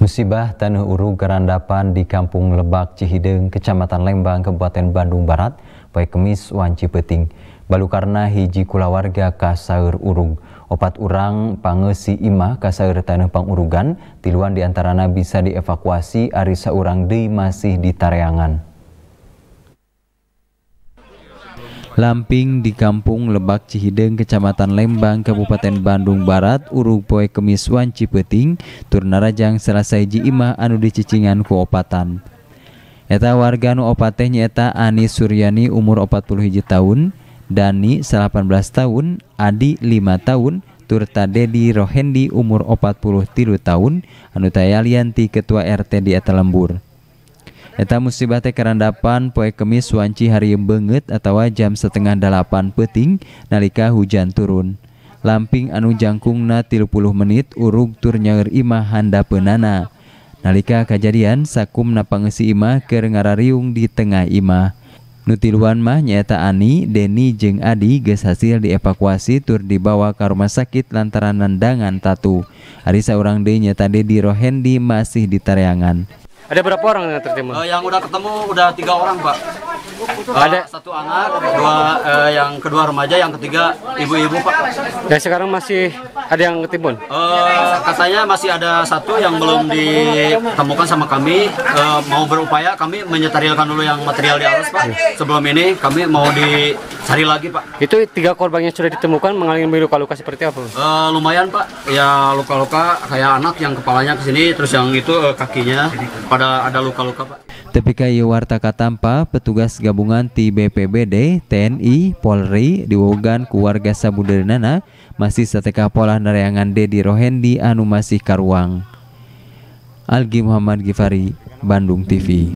Musibah tanah uru gerandapan di Kampung Lebak Cihideng, Kecamatan Lembang, Kabupaten Bandung Barat, baik Kemis Wanci Peting. Balu karena hiji keluarga kasaur urung. Opat urang pangesi imah kasaur tanah pangurugan, tiluan diantarana bisa dievakuasi, arisa urang dei masih di Tareangan. Lamping di Kampung Lebak Cihideng, Kecamatan Lembang, Kabupaten Bandung Barat, Urupoe Kemis Wan Cipeting, Turnarajang Selasa Iji Imah Anu Dicicingan Cicingan Opatan. Eta warga nu opatehnya Eta Ani Suryani umur 40 hiji tahun, Dani 18 tahun, Adi 5 tahun, Turta Dedi Rohendi umur 40 tahun, Anu Tayalianti Ketua RT di Eta Lembur. musibate Kerandapan poe Kemiswanci Harem banget atau jam setengahpan peting nalika hujan turun. Lamping anu Jakung natil pul menit Urug turnyangeriima Handda Penana. Nalika kejadian Sakum Napangessimah kenggara Riung ditengah Imah. Nutilanmah nyaeta Ani Deni Jeng Adi gehasil dievakuasi tur di bawah Karma sakit lantarannanangan tato. Arisa seorang De nyatande di rohhendi masih diaryangan. Ada berapa orang yang tertimbun? Uh, yang udah ketemu udah tiga orang, Pak ada satu anak dua eh, yang kedua remaja yang ketiga ibu-ibu pak ya sekarang masih ada yang ketimbun eh, katanya masih ada satu yang belum ditemukan sama kami eh, mau berupaya kami menyetarilkan dulu yang material di atas pak sebelum ini kami mau dicari lagi pak itu tiga korban yang sudah ditemukan mengalami luka-luka seperti apa eh, lumayan pak ya luka-luka kayak anak yang kepalanya kesini, terus yang itu eh, kakinya pada ada luka-luka pak ia wartakan katampa, petugas gabungan di BPBD, TNI, Polri, diwogan keluarga Nana masih seteka pola nareangan Dedi Rohendi anu masih karuang. Algi Muhammad Gifari, Bandung TV.